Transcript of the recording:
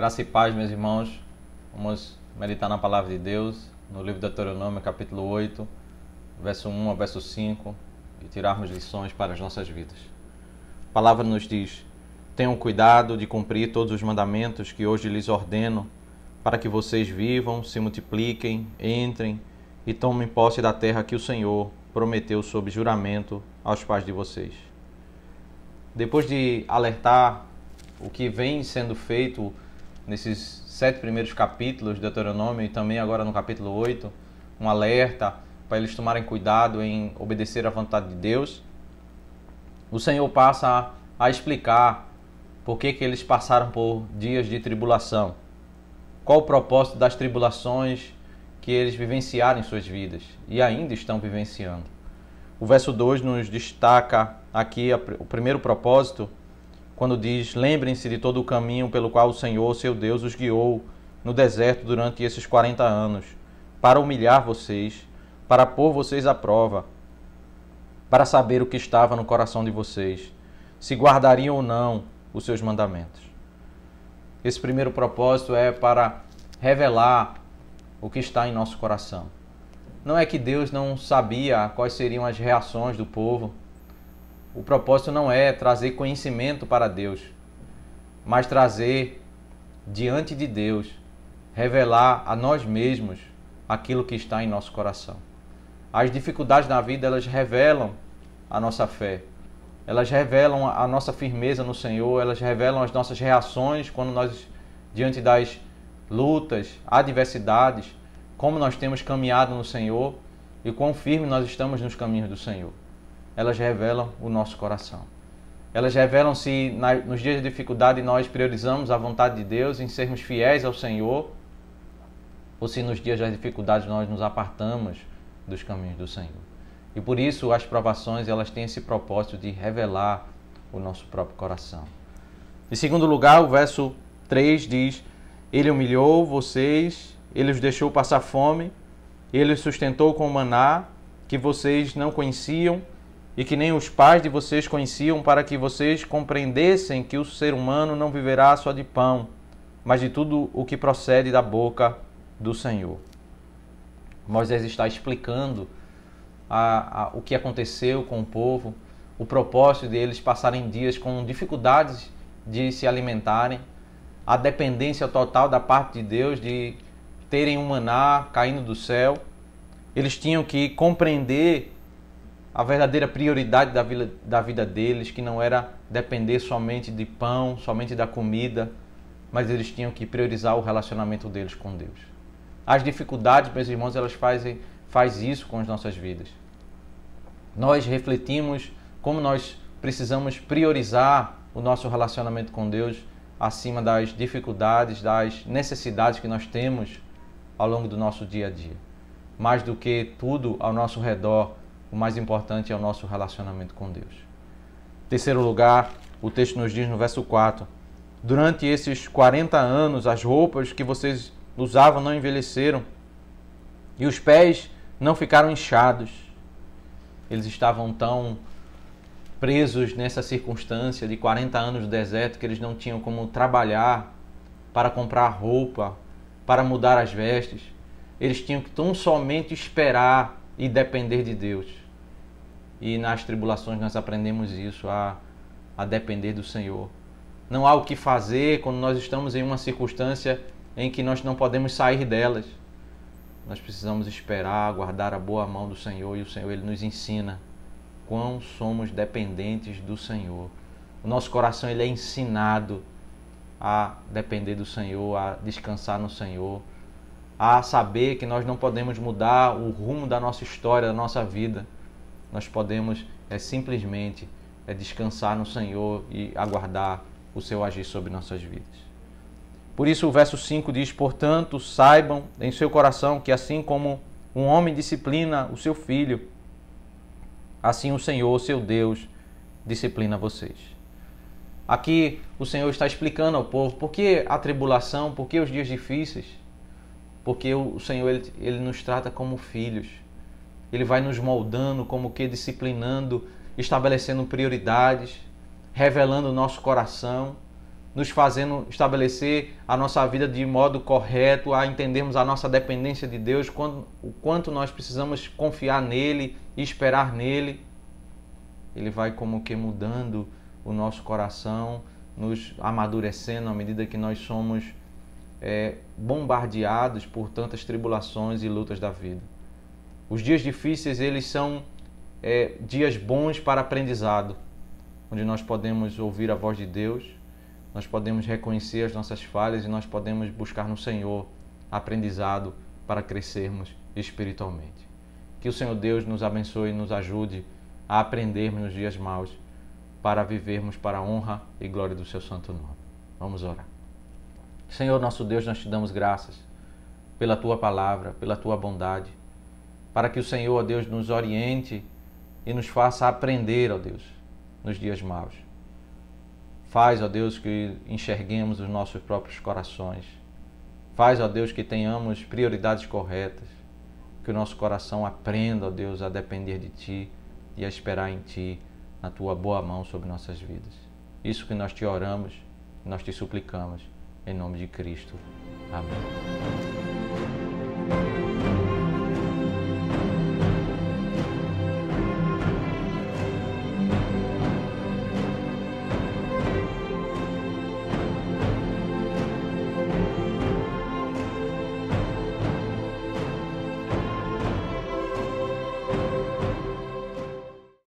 Graça e paz, meus irmãos. Vamos meditar na palavra de Deus, no livro de Deuteronômio, capítulo 8, verso 1 ao verso 5, e tirarmos lições para as nossas vidas. A palavra nos diz: Tenham cuidado de cumprir todos os mandamentos que hoje lhes ordeno, para que vocês vivam, se multipliquem, entrem e tomem posse da terra que o Senhor prometeu sob juramento aos pais de vocês. Depois de alertar o que vem sendo feito, nesses sete primeiros capítulos de Deuteronômio e também agora no capítulo 8, um alerta para eles tomarem cuidado em obedecer à vontade de Deus. O Senhor passa a, a explicar por que, que eles passaram por dias de tribulação, qual o propósito das tribulações que eles vivenciaram em suas vidas e ainda estão vivenciando. O verso 2 nos destaca aqui o primeiro propósito, quando diz: Lembrem-se de todo o caminho pelo qual o Senhor, seu Deus, os guiou no deserto durante esses 40 anos, para humilhar vocês, para pôr vocês à prova, para saber o que estava no coração de vocês, se guardariam ou não os seus mandamentos. Esse primeiro propósito é para revelar o que está em nosso coração. Não é que Deus não sabia quais seriam as reações do povo, o propósito não é trazer conhecimento para Deus, mas trazer diante de Deus, revelar a nós mesmos aquilo que está em nosso coração. As dificuldades na vida, elas revelam a nossa fé. Elas revelam a nossa firmeza no Senhor, elas revelam as nossas reações quando nós diante das lutas, adversidades, como nós temos caminhado no Senhor e quão firme nós estamos nos caminhos do Senhor elas revelam o nosso coração. Elas revelam se na, nos dias de dificuldade nós priorizamos a vontade de Deus em sermos fiéis ao Senhor ou se nos dias das dificuldades nós nos apartamos dos caminhos do Senhor. E por isso as provações elas têm esse propósito de revelar o nosso próprio coração. Em segundo lugar, o verso 3 diz: Ele humilhou vocês, ele os deixou passar fome, ele os sustentou com o maná que vocês não conheciam e que nem os pais de vocês conheciam, para que vocês compreendessem que o ser humano não viverá só de pão, mas de tudo o que procede da boca do Senhor. Moisés está explicando a, a, o que aconteceu com o povo, o propósito deles passarem dias com dificuldades de se alimentarem, a dependência total da parte de Deus de terem um maná caindo do céu. Eles tinham que compreender a verdadeira prioridade da vida, da vida deles, que não era depender somente de pão, somente da comida, mas eles tinham que priorizar o relacionamento deles com Deus. As dificuldades, meus irmãos, elas fazem faz isso com as nossas vidas. Nós refletimos como nós precisamos priorizar o nosso relacionamento com Deus acima das dificuldades, das necessidades que nós temos ao longo do nosso dia a dia. Mais do que tudo ao nosso redor, o mais importante é o nosso relacionamento com Deus. Terceiro lugar, o texto nos diz no verso 4: Durante esses 40 anos, as roupas que vocês usavam não envelheceram e os pés não ficaram inchados. Eles estavam tão presos nessa circunstância de 40 anos no deserto que eles não tinham como trabalhar para comprar roupa, para mudar as vestes. Eles tinham que tão somente esperar e depender de Deus e nas tribulações nós aprendemos isso, a, a depender do Senhor. Não há o que fazer quando nós estamos em uma circunstância em que nós não podemos sair delas. Nós precisamos esperar, guardar a boa mão do Senhor e o Senhor ele nos ensina quão somos dependentes do Senhor. O nosso coração ele é ensinado a depender do Senhor, a descansar no Senhor, a saber que nós não podemos mudar o rumo da nossa história, da nossa vida nós podemos é, simplesmente é, descansar no Senhor e aguardar o seu agir sobre nossas vidas. Por isso, o verso 5 diz: Portanto, saibam em seu coração que, assim como um homem disciplina o seu filho, assim o Senhor, seu Deus, disciplina vocês. Aqui o Senhor está explicando ao povo por que a tribulação, por que os dias difíceis, porque o Senhor ele, ele nos trata como filhos. Ele vai nos moldando, como que disciplinando, estabelecendo prioridades, revelando o nosso coração, nos fazendo estabelecer a nossa vida de modo correto, a entendermos a nossa dependência de Deus, o quanto nós precisamos confiar nele e esperar nele. Ele vai como que mudando o nosso coração, nos amadurecendo à medida que nós somos é, bombardeados por tantas tribulações e lutas da vida. Os dias difíceis, eles são é, dias bons para aprendizado, onde nós podemos ouvir a voz de Deus, nós podemos reconhecer as nossas falhas e nós podemos buscar no Senhor aprendizado para crescermos espiritualmente. Que o Senhor Deus nos abençoe e nos ajude a aprendermos nos dias maus para vivermos para a honra e glória do seu santo nome. Vamos orar. Senhor nosso Deus, nós te damos graças pela tua palavra, pela tua bondade para que o Senhor, ó Deus, nos oriente e nos faça aprender, ó Deus, nos dias maus. Faz, ó Deus, que enxerguemos os nossos próprios corações. Faz, ó Deus, que tenhamos prioridades corretas. Que o nosso coração aprenda, ó Deus, a depender de Ti e a esperar em Ti, na Tua boa mão sobre nossas vidas. Isso que nós te oramos, nós te suplicamos, em nome de Cristo. Amém.